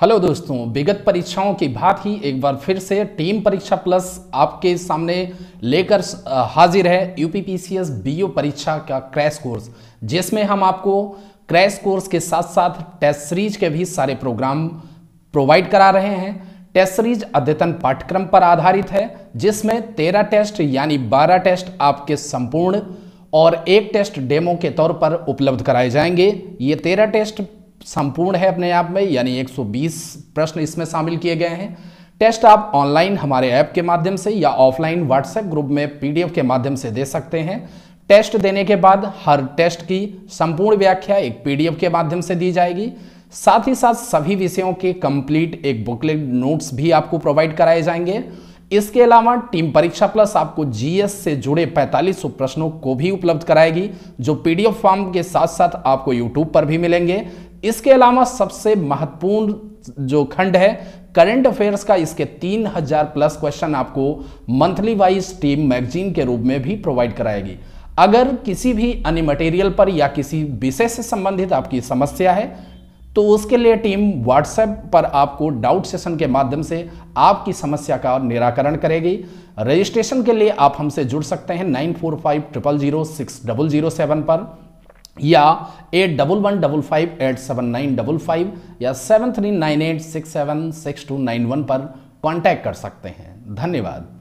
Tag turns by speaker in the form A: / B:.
A: hello दोस्तों विगत परीक्षाओं की बात ही एक बार फिर से टीम परीक्षा प्लस आपके सामने लेकर हाजिर है यूपीपीसीएस बी परीक्षा का क्रैश कोर्स जिसमें हम आपको क्रैश कोर्स के साथ साथ टेस्ट सीरीज के भी सारे प्रोग्राम प्रोवाइड करा रहे हैं टेस्ट सीरीज अद्यतन पाठ्यक्रम पर आधारित है जिसमें तेरह टेस्ट यानी बारह टेस्ट आपके संपूर्ण और एक टेस्ट डेमो के तौर पर उपलब्ध कराए जाएंगे ये तेरह टेस्ट संपूर्ण है अपने आप में यानी 120 प्रश्न इसमें शामिल किए गए हैं टेस्ट आप ऑनलाइन हमारे ऐप के माध्यम से या ऑफलाइन व्हाट्सएप ग्रुप में पीडीएफ के माध्यम से दे सकते हैं टेस्ट देने के बाद हर टेस्ट की संपूर्ण व्याख्या एक पीडीएफ के माध्यम से दी जाएगी साथ ही साथ सभी विषयों के कंप्लीट एक बुकलेट नोट्स भी आपको प्रोवाइड कराए जाएंगे इसके अलावा टीम परीक्षा प्लस आपको जीएस से जुड़े 4500 प्रश्नों को भी उपलब्ध कराएगी जो पीडीएफ फॉर्म के साथ साथ आपको यूट्यूब पर भी मिलेंगे इसके अलावा सबसे महत्वपूर्ण जो खंड है करंट अफेयर्स का इसके 3000 प्लस क्वेश्चन आपको मंथली वाइज टीम मैगजीन के रूप में भी प्रोवाइड कराएगी अगर किसी भी अन्य मटेरियल पर या किसी विषय से संबंधित आपकी समस्या है तो उसके लिए टीम व्हाट्सएप पर आपको डाउट सेशन के माध्यम से आपकी समस्या का निराकरण करेगी रजिस्ट्रेशन के लिए आप हमसे जुड़ सकते हैं nine four five triple zero six double zero seven पर या eight double one double five eight seven nine double five या seven three nine eight six seven six two nine one पर कॉन्टैक्ट कर सकते हैं धन्यवाद